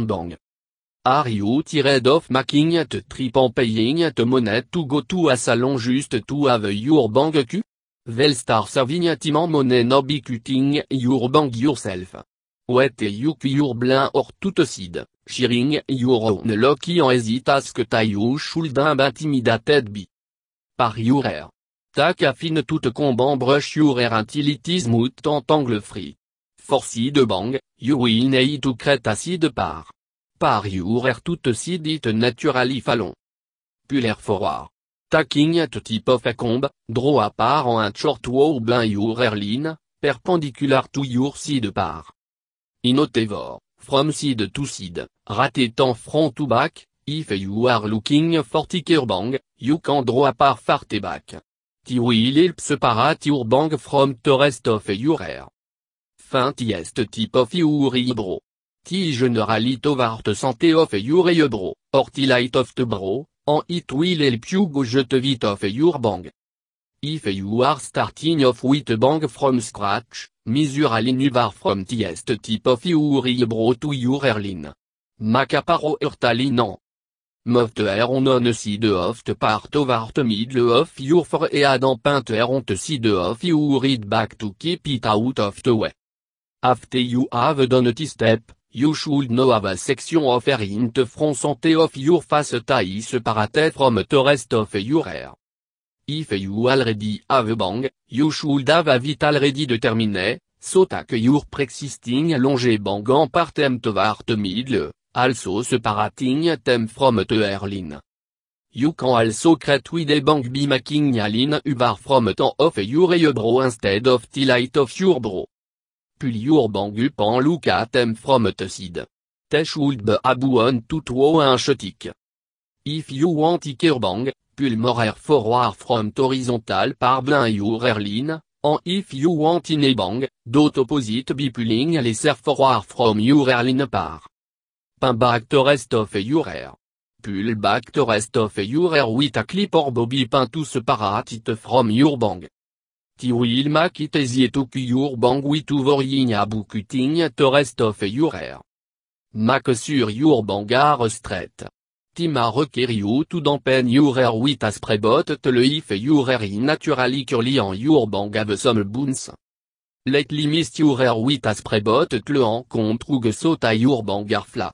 bang. Are you tired of making at trip and paying at money to go to a salon just to have your bang Q? Well start saving at money no be cutting your bang yourself. are you your blind or tout seed, cheering your own lucky and easy task you be intimidated be. Par your air. Tac affine tout comban brush your air until it is and angle free de bang, you will need to create acid par. Par your air tout seed it naturally fallon. Puller forward. Taking at type of a comb, draw a par en un short wall in your line, perpendicular to your seed par. Inotevor, from seed to seed, raté tant front to back, if you are looking for ticker bang, you can draw a par far back. T will separate your bang from the rest of your air fin tiest of bro. Ti light of the bro, en it will el your bang. If you are starting off with bang from scratch, misuralin var from tiest your bro to your erlin. Macaparo non. Moft on on side de the part the middle of your for et adam pint on the de of you read back to keep it out of the way. After you have done this step, you should know have a section of air in the front center of your face that separate from the rest of your air. If you already have a bang, you should have a vital already determined, so that your pre-existing long bang en to toward the middle, also separating them from the airline. You can also create with a bang by making a line ubar from the top of your eyebrow instead of the light of your brow up look at them from tessid. Te should be abuon un inchetik. If you want ikerbang, pull morer forward from horizontal par blin your airline, and if you want to a bang, dot opposite bipuling pulling les serf forward from your airline par. Pin back to rest of your air. Pull back to rest of your air with a clip or bobby pin to separate it from your bang tiwilma kitesietukuyur de bukutigna e yurer. Mak sur yur bangar stret. Tima requeriu tout yurer witas prebot te le if e yureri naturali en yur besom buns. Let limist yurer witas prebot le en contre your yur flat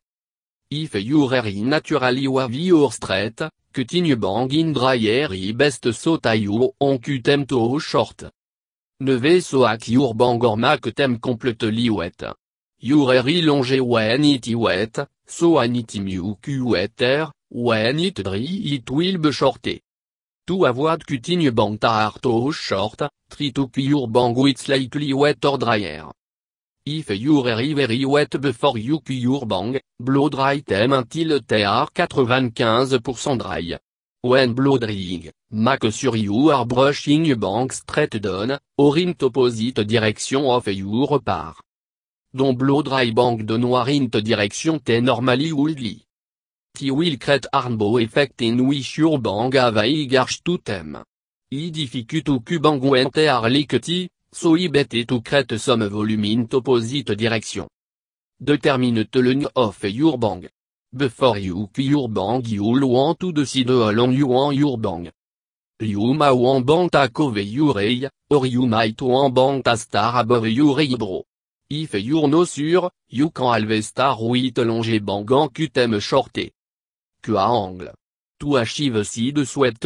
If e yureri naturali wavi yur Cutting in dryer i best so on cutem to short. Neve so ak your mac tem completely wet. Your eri longe when it wet, so mu you wetter, when it dry it will be shorté. E. To avoid cutting bang to short, tri to your bang with slightly wet or dryer. If you're very wet before you your bang, blow dry them until they are 95% dry. When blow drying, make sure you are brushing bank straight down, or in opposite direction of your part. Don't blow dry bank de noir in the direction they normally would be. T will create armbo effect in which your bang have a to them. I difficult to cubang when you et tout crête somme volume in opposite direction. Determine te le of bang. Before you bang you want to decide on you want bang. You ma want cover kove yurei, or you might want ta star above yurei bro. If you're no sure, you can always star with longe bang en them shorté. Que angle to achieve seed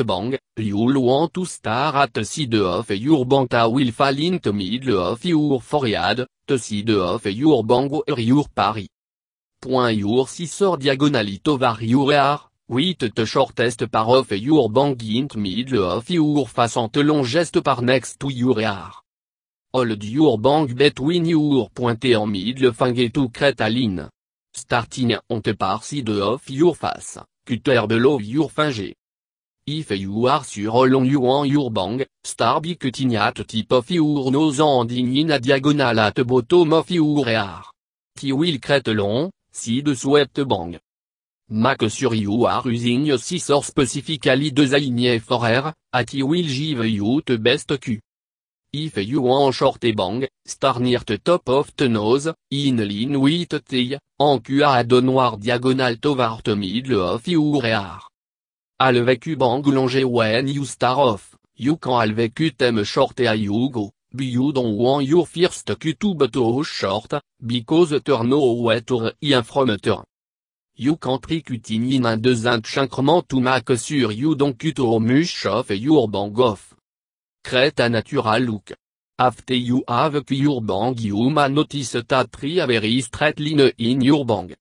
bang, you want to start at seed of your bank will fall the middle of your forehead, the seed of your bang or er your pari. Point your scissor diagonally over your ear, with the shortest par of your bang in the middle of your face and longest par next to your ear. Hold your bang between your pointer and middle finger e to create Starting on the par side of your face cutter below your If you are sur long you want your bang, star be cutting tip of your nose and in a diagonal at bottom of your ear. will crête long, si de sweat bang. Mac sur you are using scissors specifically designed for air, at will give you the best Q. If you want short bang, star near the top of the nose, in line with the en QA à noir diagonal tovar temid le off rear. Alve bang longe wen you star off, you can alvecu m short et Go, be you don want your first kutub to short, because turn no wet or in from turn. You can trick in in A deux to make sur you don to mush off your bang off. Crête a natural look. After you have your bang you may notice that tree very straight line in your bang.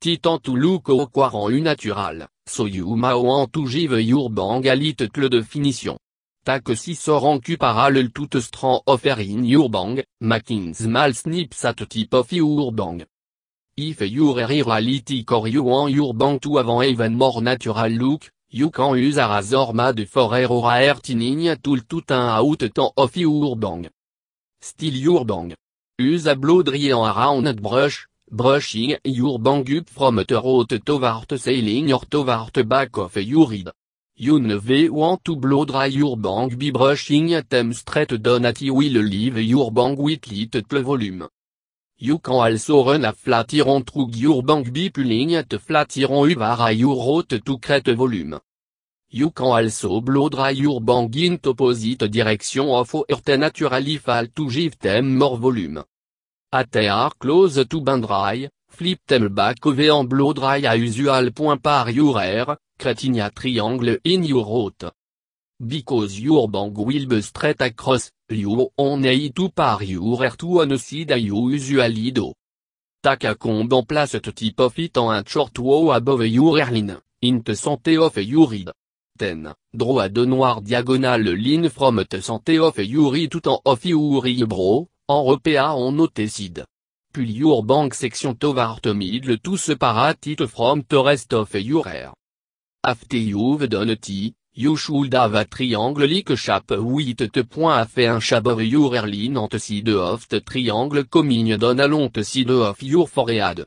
Titan to look au quarant u natural, so you may want to give your bang a little definition. Tak si sort en Q parallel tout strand offer in your bang, making small snips at type of your bang. If a reality core you want your bang to have even more natural look, You Yukan usara zorma de forerora tout tout un a temps your urbang. Style urbang. Usa blodrien round brush, brushing your bang up from the terot tovart sailing or tovart back of urid. You never want to blow dry your bang be brushing them straight down at will leave your bang with little volume. You can also run a flat iron through your bank by pulling at flat iron a your route to create volume. You can also blow dry your bang in opposite direction of or naturally fall to give them more volume. At the close to band dry, flip them back over and blow dry a usual point par your air, creating a triangle in your route because your bank will be straight across, you on need to par your to on side you usually do. comb en place to type of it on a short row above your airline, in the center of your read. Ten Draw a de noir diagonal line from the center of your read tout en off your bro, en repéa on side. Pull your bank section toward middle to separate it from the rest of your air. After you've done it, You should have a triangle like shape with point a fait un above your on and side of the triangle coming down along the side of your forehead.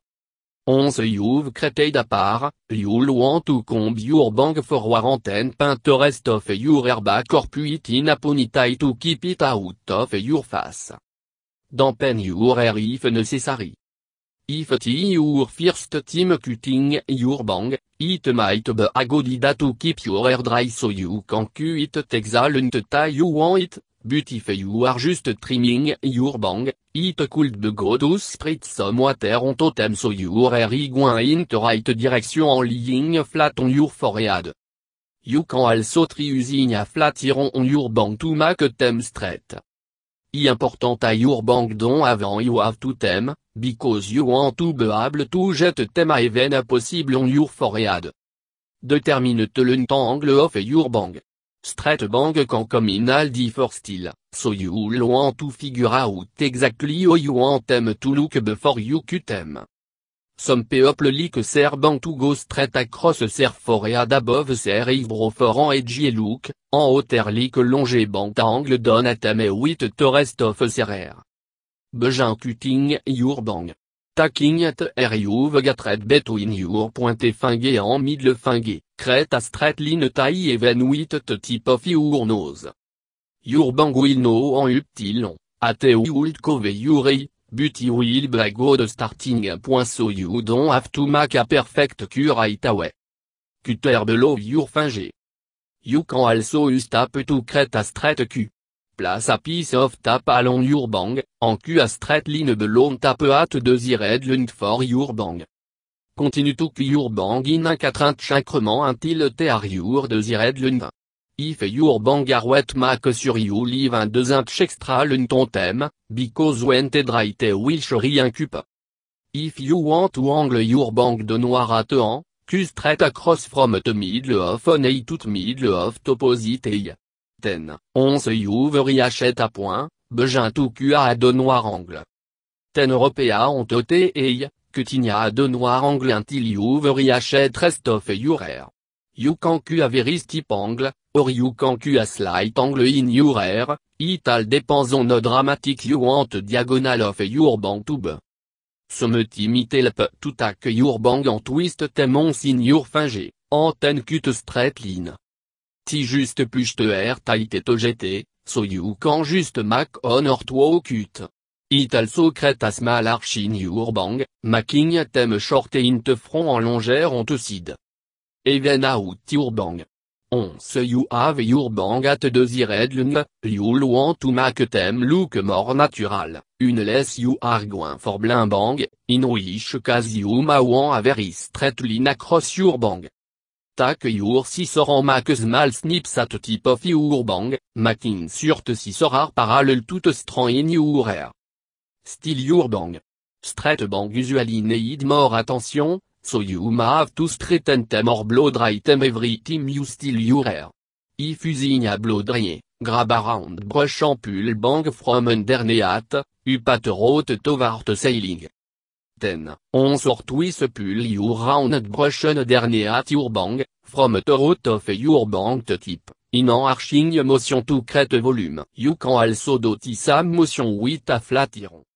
Once you've created a part, you'll want to comb your bang for war antenne the rest of your hair back or put in a ponytail to keep it out of your face. Dampen your hair if necessary. If it your first team cutting your bang, it might be a good to keep your hair dry so you can cut it exactly tie you want it, but if you are just trimming your bang, it could be good to spread some water on totem so your hair is going in the right direction en lying flat on your forehead. You can also try using a flat iron on your bang to make them straight. I important à your bank don avant you have to them, because you want to be able to get them even impossible on your forehead. the le angle of your bank. Straight bank can come in all different still, so you want to figure out exactly how you want them to look before you cut them. Some people like ban to go straight across serforead above ser bro for et look, en hauteur like longebant angle don at wit with the rest of ser. cutting your bang. Taking er at air you've got red between your pointé finger en middle finger, create a straight line tie even with the tip of your nose. Your bang will know en up long, at you will cover your But you will be good starting point so you don't have to make a perfect cure right away. Cutter below your finge. You can also use tap to create a straight queue. Place a piece of tap along your bang, en Q a straight line below tap at desired length for your bang. Continue to queue your bang in a 4 increment until they are your desired length. If your bang wet make sure you leave and inch extra ton thème, because when te dry te will rien cup. If you want to angle your bank de noir à te en, cus straight across from the middle of on a tout middle of opposite a. Ten, once you youvery achète point, begin to cua à de noir angle. Ten européa ont the et que à de noir angle until you achète rest of your air. You can Q a tip angle, or you can Q a slight angle in your air, it all depends on the dramatic you want diagonal of your bang tube. Some team it help to your bang en twist them on in your finge, antenne cut straight line. Ti juste push the air tight et it, so you can just mac on or to cut. It also create a small arch in your bang, making them short and front en longère on the side even out your bang. Once you have your bang at desired lun, you'll want to make them look more natural, unless you are going for blind bang, in which case you may want a very straight line across your bang. Take your scissor and make small snips at tip of your bang, making sure to scissor are parallel to strand in your hair. Still your bang. Straight bang usually need more attention, So you have to straighten them or blow dry them every time you steal your air. If using a blow dryer, grab a round brush and pull bang from underneath, you pat rote toward sailing. Then, On sort with pull your round brush underneath your bang, from the root of your bang tip. In an arching motion to create volume. You can also do this motion with a flat iron.